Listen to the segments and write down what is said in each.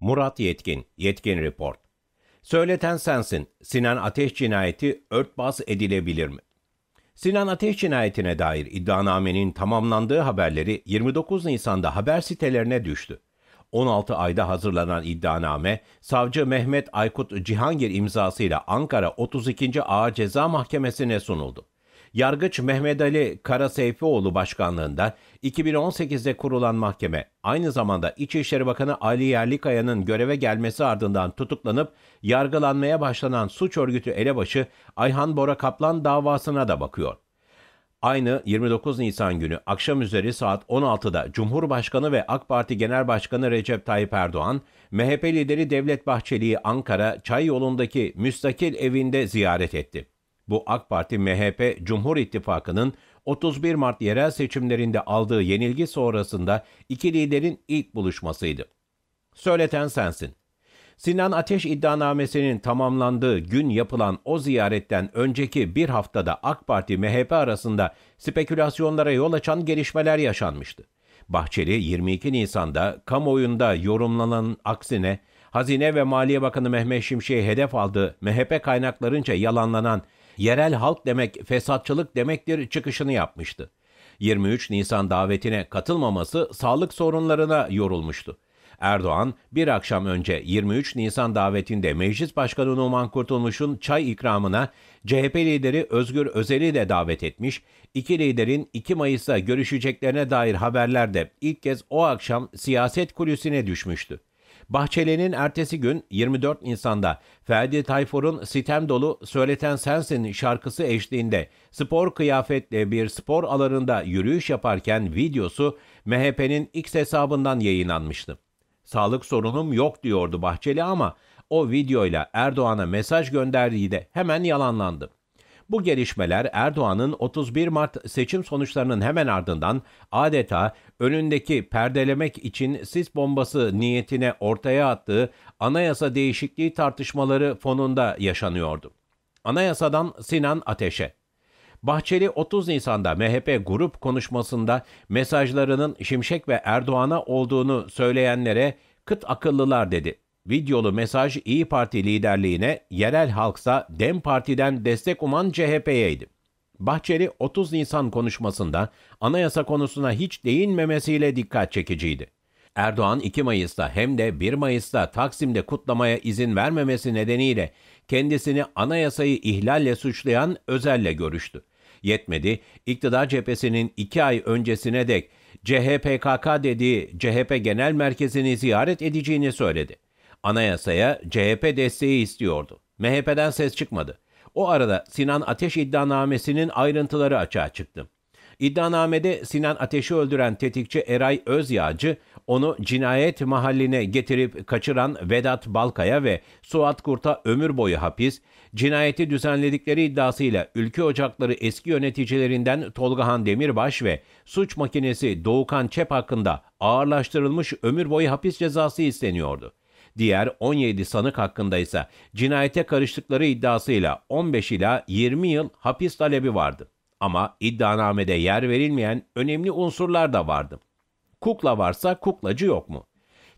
Murat Yetkin, Yetkin Report. Söyleten sensin, Sinan Ateş cinayeti örtbas edilebilir mi? Sinan Ateş cinayetine dair iddianamenin tamamlandığı haberleri 29 Nisan'da haber sitelerine düştü. 16 ayda hazırlanan iddianame, savcı Mehmet Aykut Cihangir imzasıyla Ankara 32. Ağır Ceza Mahkemesi'ne sunuldu. Yargıç Mehmet Ali Karaseyfioğlu başkanlığında 2018'de kurulan mahkeme aynı zamanda İçişleri Bakanı Ali Yerlikaya'nın göreve gelmesi ardından tutuklanıp yargılanmaya başlanan suç örgütü elebaşı Ayhan Bora Kaplan davasına da bakıyor. Aynı 29 Nisan günü akşam üzeri saat 16'da Cumhurbaşkanı ve AK Parti Genel Başkanı Recep Tayyip Erdoğan, MHP lideri Devlet Bahçeli'yi Ankara Çay yolundaki müstakil evinde ziyaret etti. Bu AK Parti MHP Cumhur İttifakı'nın 31 Mart yerel seçimlerinde aldığı yenilgi sonrasında iki liderin ilk buluşmasıydı. Söyleten sensin. Sinan Ateş iddianamesinin tamamlandığı gün yapılan o ziyaretten önceki bir haftada AK Parti MHP arasında spekülasyonlara yol açan gelişmeler yaşanmıştı. Bahçeli 22 Nisan'da kamuoyunda yorumlanan aksine Hazine ve Maliye Bakanı Mehmet Şimşek'i hedef aldığı MHP kaynaklarınca yalanlanan yerel halk demek fesatçılık demektir çıkışını yapmıştı. 23 Nisan davetine katılmaması sağlık sorunlarına yorulmuştu. Erdoğan bir akşam önce 23 Nisan davetinde Meclis Başkanı Numan Kurtulmuş'un çay ikramına CHP lideri Özgür Özel'i de davet etmiş, iki liderin 2 Mayıs'ta görüşeceklerine dair haberler de ilk kez o akşam siyaset kulüsüne düşmüştü. Bahçeli'nin ertesi gün 24 Nisan'da Ferdi Tayfur'un sitem dolu Söyleten Sensin şarkısı eşliğinde spor kıyafetle bir spor alanında yürüyüş yaparken videosu MHP'nin X hesabından yayınlanmıştı. Sağlık sorunum yok diyordu Bahçeli ama o videoyla Erdoğan'a mesaj gönderdiği de hemen yalanlandı. Bu gelişmeler Erdoğan'ın 31 Mart seçim sonuçlarının hemen ardından adeta önündeki perdelemek için sis bombası niyetine ortaya attığı anayasa değişikliği tartışmaları fonunda yaşanıyordu. Anayasadan Sinan Ateş'e Bahçeli 30 Nisan'da MHP grup konuşmasında mesajlarının Şimşek ve Erdoğan'a olduğunu söyleyenlere kıt akıllılar dedi. Videolu mesaj İyi Parti liderliğine, yerel halksa DEM Parti'den destek uman CHP'yeydi. Bahçeli 30 Nisan konuşmasında anayasa konusuna hiç değinmemesiyle dikkat çekiciydi. Erdoğan 2 Mayıs'ta hem de 1 Mayıs'ta Taksim'de kutlamaya izin vermemesi nedeniyle kendisini anayasayı ihlalle suçlayan Özel'le görüştü. Yetmedi, iktidar cephesinin 2 ay öncesine dek CHPKK dediği CHP Genel Merkezi'ni ziyaret edeceğini söyledi. Anayasaya CHP desteği istiyordu. MHP'den ses çıkmadı. O arada Sinan Ateş iddianamesinin ayrıntıları açığa çıktı. İddianamede Sinan Ateş'i öldüren tetikçi Eray Özyağcı, onu cinayet mahalline getirip kaçıran Vedat Balkaya ve Suat Kurt'a ömür boyu hapis, cinayeti düzenledikleri iddiasıyla Ülke Ocakları eski yöneticilerinden Tolgahan Demirbaş ve suç makinesi Doğukan Çep hakkında ağırlaştırılmış ömür boyu hapis cezası isteniyordu. Diğer 17 sanık hakkında ise cinayete karıştıkları iddiasıyla 15 ila 20 yıl hapis talebi vardı. Ama iddianamede yer verilmeyen önemli unsurlar da vardı. Kukla varsa kuklacı yok mu?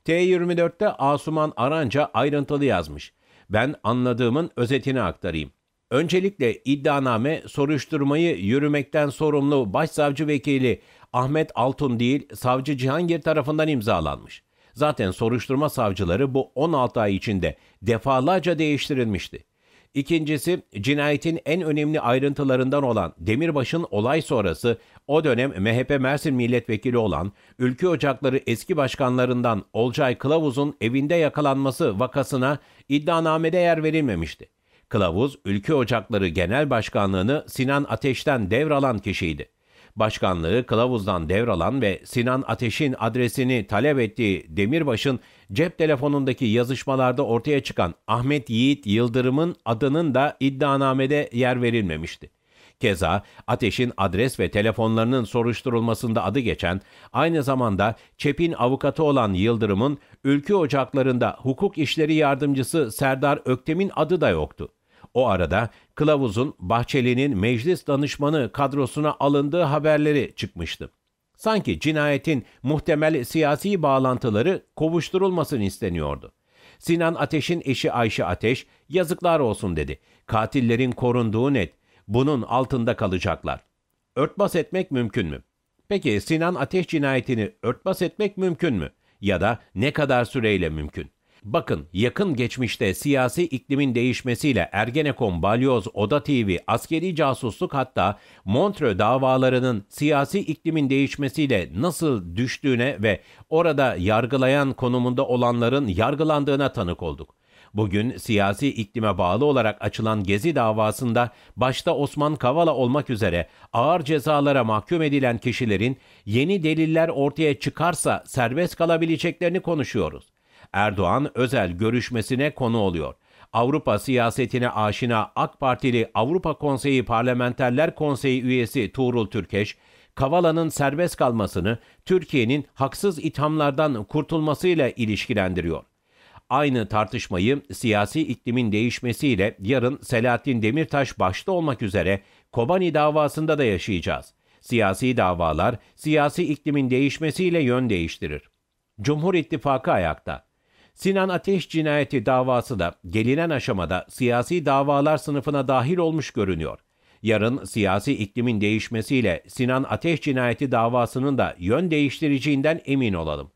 T24'te Asuman Aranca ayrıntılı yazmış. Ben anladığımın özetini aktarayım. Öncelikle iddianame soruşturmayı yürümekten sorumlu başsavcı vekili Ahmet Altun değil savcı Cihangir tarafından imzalanmış. Zaten soruşturma savcıları bu 16 ay içinde defalarca değiştirilmişti. İkincisi cinayetin en önemli ayrıntılarından olan Demirbaş'ın olay sonrası o dönem MHP Mersin milletvekili olan Ülkü Ocakları eski başkanlarından Olcay Kılavuz'un evinde yakalanması vakasına iddianamede yer verilmemişti. Kılavuz, Ülkü Ocakları Genel Başkanlığını Sinan Ateş'ten devralan kişiydi. Başkanlığı kılavuzdan devralan ve Sinan Ateş'in adresini talep ettiği Demirbaş'ın cep telefonundaki yazışmalarda ortaya çıkan Ahmet Yiğit Yıldırım'ın adının da iddianamede yer verilmemişti. Keza Ateş'in adres ve telefonlarının soruşturulmasında adı geçen, aynı zamanda Çep'in avukatı olan Yıldırım'ın ülke ocaklarında hukuk işleri yardımcısı Serdar Öktem'in adı da yoktu. O arada kılavuzun Bahçeli'nin meclis danışmanı kadrosuna alındığı haberleri çıkmıştı. Sanki cinayetin muhtemel siyasi bağlantıları kovuşturulmasın isteniyordu. Sinan Ateş'in eşi Ayşe Ateş, yazıklar olsun dedi. Katillerin korunduğu net, bunun altında kalacaklar. Örtbas etmek mümkün mü? Peki Sinan Ateş cinayetini örtbas etmek mümkün mü? Ya da ne kadar süreyle mümkün?'' Bakın yakın geçmişte siyasi iklimin değişmesiyle Ergenekon, Balyoz, Oda TV, askeri casusluk hatta Montreux davalarının siyasi iklimin değişmesiyle nasıl düştüğüne ve orada yargılayan konumunda olanların yargılandığına tanık olduk. Bugün siyasi iklime bağlı olarak açılan Gezi davasında başta Osman Kavala olmak üzere ağır cezalara mahkum edilen kişilerin yeni deliller ortaya çıkarsa serbest kalabileceklerini konuşuyoruz. Erdoğan özel görüşmesine konu oluyor. Avrupa siyasetine aşina AK Partili Avrupa Konseyi Parlamenterler Konseyi üyesi Tuğrul Türkeş, Kavala'nın serbest kalmasını Türkiye'nin haksız ithamlardan kurtulmasıyla ilişkilendiriyor. Aynı tartışmayı siyasi iklimin değişmesiyle yarın Selahattin Demirtaş başta olmak üzere Kobani davasında da yaşayacağız. Siyasi davalar siyasi iklimin değişmesiyle yön değiştirir. Cumhur İttifakı ayakta. Sinan Ateş cinayeti davası da gelinen aşamada siyasi davalar sınıfına dahil olmuş görünüyor. Yarın siyasi iklimin değişmesiyle Sinan Ateş cinayeti davasının da yön değiştireceğinden emin olalım.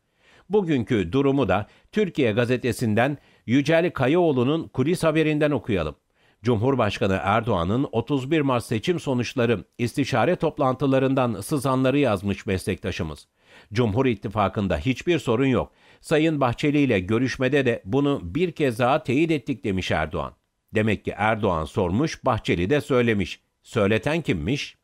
Bugünkü durumu da Türkiye gazetesinden Yücel Kayaoğlu'nun kulis haberinden okuyalım. Cumhurbaşkanı Erdoğan'ın 31 Mart seçim sonuçları istişare toplantılarından sızanları yazmış meslektaşımız. Cumhur İttifakı'nda hiçbir sorun yok. Sayın Bahçeli ile görüşmede de bunu bir kez daha teyit ettik demiş Erdoğan. Demek ki Erdoğan sormuş, Bahçeli de söylemiş. Söyleten kimmiş?